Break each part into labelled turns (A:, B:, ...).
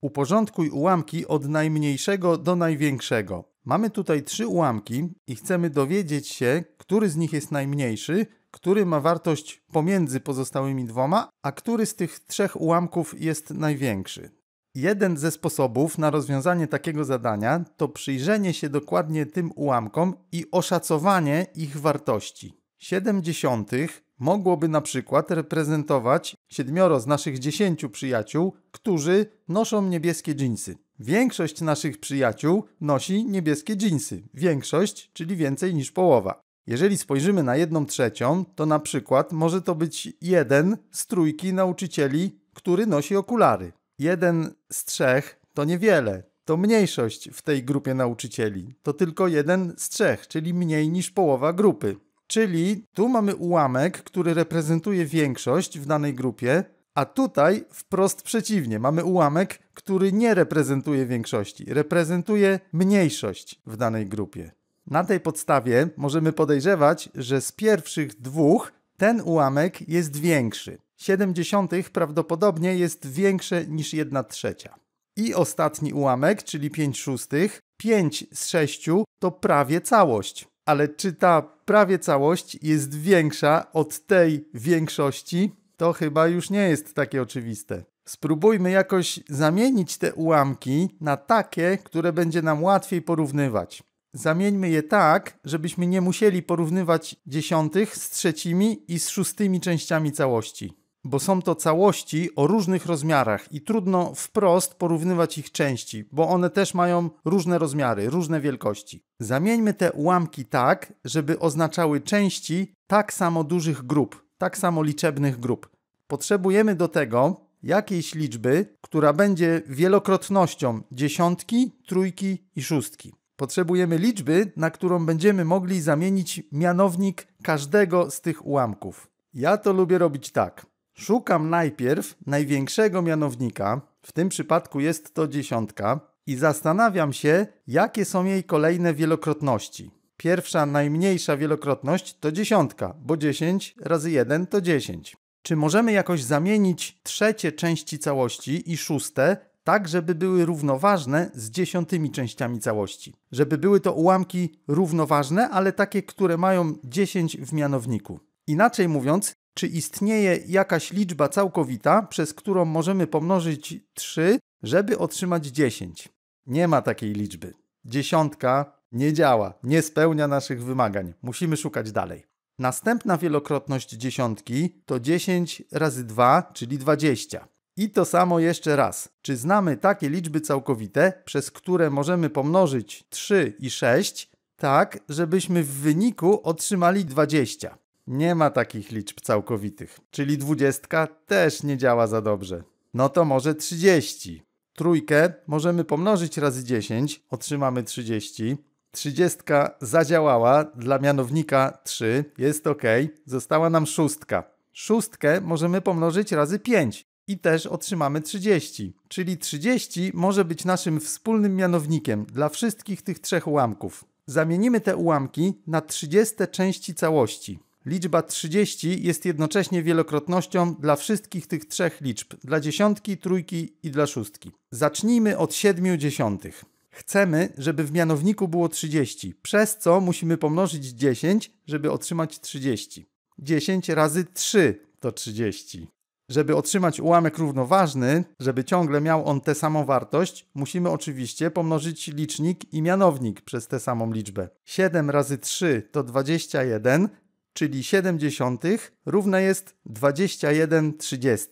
A: Uporządkuj ułamki od najmniejszego do największego. Mamy tutaj trzy ułamki i chcemy dowiedzieć się, który z nich jest najmniejszy, który ma wartość pomiędzy pozostałymi dwoma, a który z tych trzech ułamków jest największy. Jeden ze sposobów na rozwiązanie takiego zadania to przyjrzenie się dokładnie tym ułamkom i oszacowanie ich wartości. 7 dziesiątych mogłoby na przykład reprezentować siedmioro z naszych dziesięciu przyjaciół, którzy noszą niebieskie dżinsy. Większość naszych przyjaciół nosi niebieskie dżinsy. Większość, czyli więcej niż połowa. Jeżeli spojrzymy na jedną trzecią, to na przykład może to być jeden z trójki nauczycieli, który nosi okulary. Jeden z trzech to niewiele. To mniejszość w tej grupie nauczycieli. To tylko jeden z trzech, czyli mniej niż połowa grupy. Czyli tu mamy ułamek, który reprezentuje większość w danej grupie, a tutaj wprost przeciwnie, mamy ułamek, który nie reprezentuje większości, reprezentuje mniejszość w danej grupie. Na tej podstawie możemy podejrzewać, że z pierwszych dwóch ten ułamek jest większy. 70 prawdopodobnie jest większe niż 1 trzecia. I ostatni ułamek, czyli 5 szóstych, 5 z 6 to prawie całość. Ale czy ta prawie całość jest większa od tej większości, to chyba już nie jest takie oczywiste. Spróbujmy jakoś zamienić te ułamki na takie, które będzie nam łatwiej porównywać. Zamieńmy je tak, żebyśmy nie musieli porównywać dziesiątych z trzecimi i z szóstymi częściami całości bo są to całości o różnych rozmiarach i trudno wprost porównywać ich części, bo one też mają różne rozmiary, różne wielkości. Zamieńmy te ułamki tak, żeby oznaczały części tak samo dużych grup, tak samo liczebnych grup. Potrzebujemy do tego jakiejś liczby, która będzie wielokrotnością dziesiątki, trójki i szóstki. Potrzebujemy liczby, na którą będziemy mogli zamienić mianownik każdego z tych ułamków. Ja to lubię robić tak. Szukam najpierw największego mianownika, w tym przypadku jest to dziesiątka, i zastanawiam się, jakie są jej kolejne wielokrotności. Pierwsza najmniejsza wielokrotność to dziesiątka, bo 10 razy 1 to 10. Czy możemy jakoś zamienić trzecie części całości i szóste tak, żeby były równoważne z dziesiątymi częściami całości. Żeby były to ułamki równoważne, ale takie, które mają 10 w mianowniku. Inaczej mówiąc, czy istnieje jakaś liczba całkowita, przez którą możemy pomnożyć 3, żeby otrzymać 10. Nie ma takiej liczby. Dziesiątka nie działa, nie spełnia naszych wymagań. Musimy szukać dalej. Następna wielokrotność dziesiątki to 10 razy 2, czyli 20. I to samo jeszcze raz. Czy znamy takie liczby całkowite, przez które możemy pomnożyć 3 i 6, tak, żebyśmy w wyniku otrzymali 20? Nie ma takich liczb całkowitych, czyli dwudziestka też nie działa za dobrze. No to może 30. Trójkę możemy pomnożyć razy 10, otrzymamy 30. 30 zadziałała dla mianownika 3, jest ok, została nam szóstka. Szóstkę możemy pomnożyć razy 5 i też otrzymamy 30. Czyli 30 może być naszym wspólnym mianownikiem dla wszystkich tych trzech ułamków. Zamienimy te ułamki na 30 części całości. Liczba 30 jest jednocześnie wielokrotnością dla wszystkich tych trzech liczb, dla dziesiątki, trójki i dla szóstki. Zacznijmy od siedmiu dziesiątych. Chcemy, żeby w mianowniku było 30, przez co musimy pomnożyć 10, żeby otrzymać 30. 10 razy 3 to 30. Żeby otrzymać ułamek równoważny, żeby ciągle miał on tę samą wartość, musimy oczywiście pomnożyć licznik i mianownik przez tę samą liczbę. 7 razy 3 to 21, czyli 70 równe jest 21 30.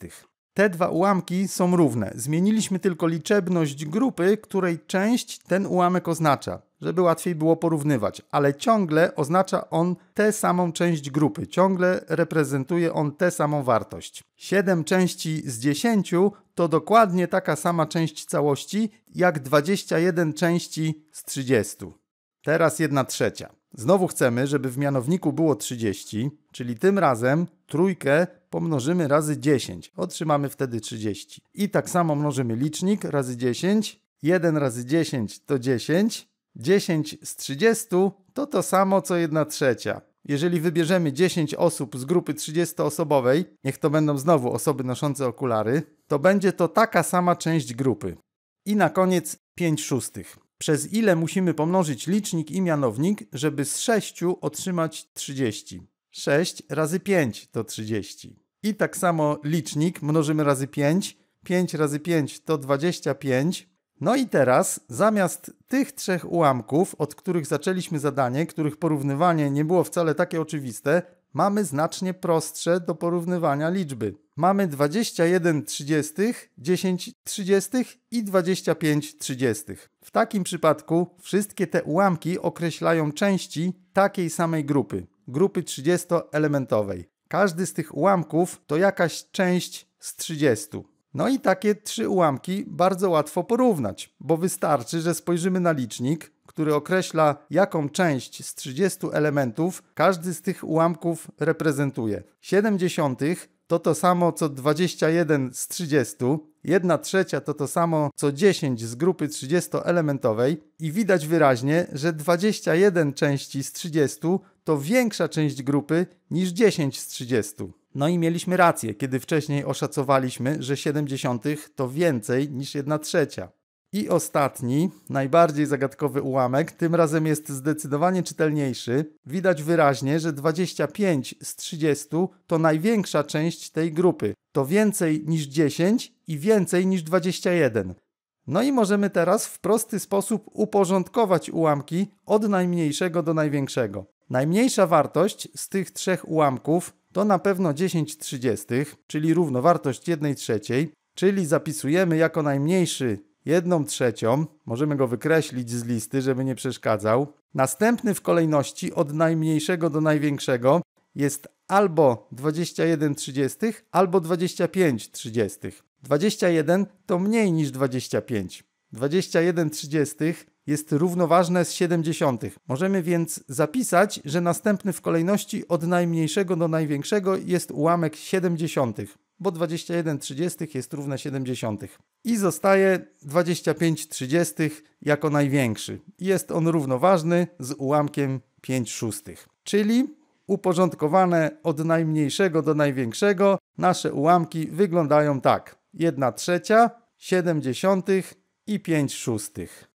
A: Te dwa ułamki są równe. Zmieniliśmy tylko liczebność grupy, której część ten ułamek oznacza, żeby łatwiej było porównywać, ale ciągle oznacza on tę samą część grupy, ciągle reprezentuje on tę samą wartość. 7 części z 10 to dokładnie taka sama część całości jak 21 części z 30. Teraz 1 trzecia. Znowu chcemy, żeby w mianowniku było 30, czyli tym razem trójkę pomnożymy razy 10. Otrzymamy wtedy 30. I tak samo mnożymy licznik razy 10. 1 razy 10 to 10. 10 z 30 to to samo co 1 trzecia. Jeżeli wybierzemy 10 osób z grupy 30-osobowej, niech to będą znowu osoby noszące okulary, to będzie to taka sama część grupy. I na koniec 5 szóstych przez ile musimy pomnożyć licznik i mianownik, żeby z 6 otrzymać 30. 6 razy 5 to 30. I tak samo licznik mnożymy razy 5. 5 razy 5 to 25. No i teraz zamiast tych trzech ułamków, od których zaczęliśmy zadanie, których porównywanie nie było wcale takie oczywiste, mamy znacznie prostsze do porównywania liczby. Mamy 21 30, 10 30 i 25 30. W takim przypadku wszystkie te ułamki określają części takiej samej grupy, grupy 30-elementowej. Każdy z tych ułamków to jakaś część z 30. No i takie trzy ułamki bardzo łatwo porównać, bo wystarczy, że spojrzymy na licznik, który określa, jaką część z 30 elementów każdy z tych ułamków reprezentuje. 70 to to samo co 21 z 30, 1 trzecia to to samo co 10 z grupy 30-elementowej i widać wyraźnie, że 21 części z 30 to większa część grupy niż 10 z 30. No i mieliśmy rację, kiedy wcześniej oszacowaliśmy, że 70 to więcej niż 1 trzecia. I ostatni, najbardziej zagadkowy ułamek, tym razem jest zdecydowanie czytelniejszy. Widać wyraźnie, że 25 z 30 to największa część tej grupy. To więcej niż 10 i więcej niż 21. No i możemy teraz w prosty sposób uporządkować ułamki od najmniejszego do największego. Najmniejsza wartość z tych trzech ułamków to na pewno 10 trzydziestych, czyli równowartość 1 trzeciej, czyli zapisujemy jako najmniejszy 1 trzecią. Możemy go wykreślić z listy, żeby nie przeszkadzał. Następny w kolejności od najmniejszego do największego jest albo 21 trzydziestych, albo 25 trzydziestych. 21 to mniej niż 25. 21 trzydziestych jest równoważne z 70. Możemy więc zapisać, że następny w kolejności od najmniejszego do największego jest ułamek 70, bo 21 30 jest równe 70. I zostaje 25 30 jako największy. Jest on równoważny z ułamkiem 5 szóstych. Czyli uporządkowane od najmniejszego do największego nasze ułamki wyglądają tak. 1 trzecia, 70 i 5 szóstych.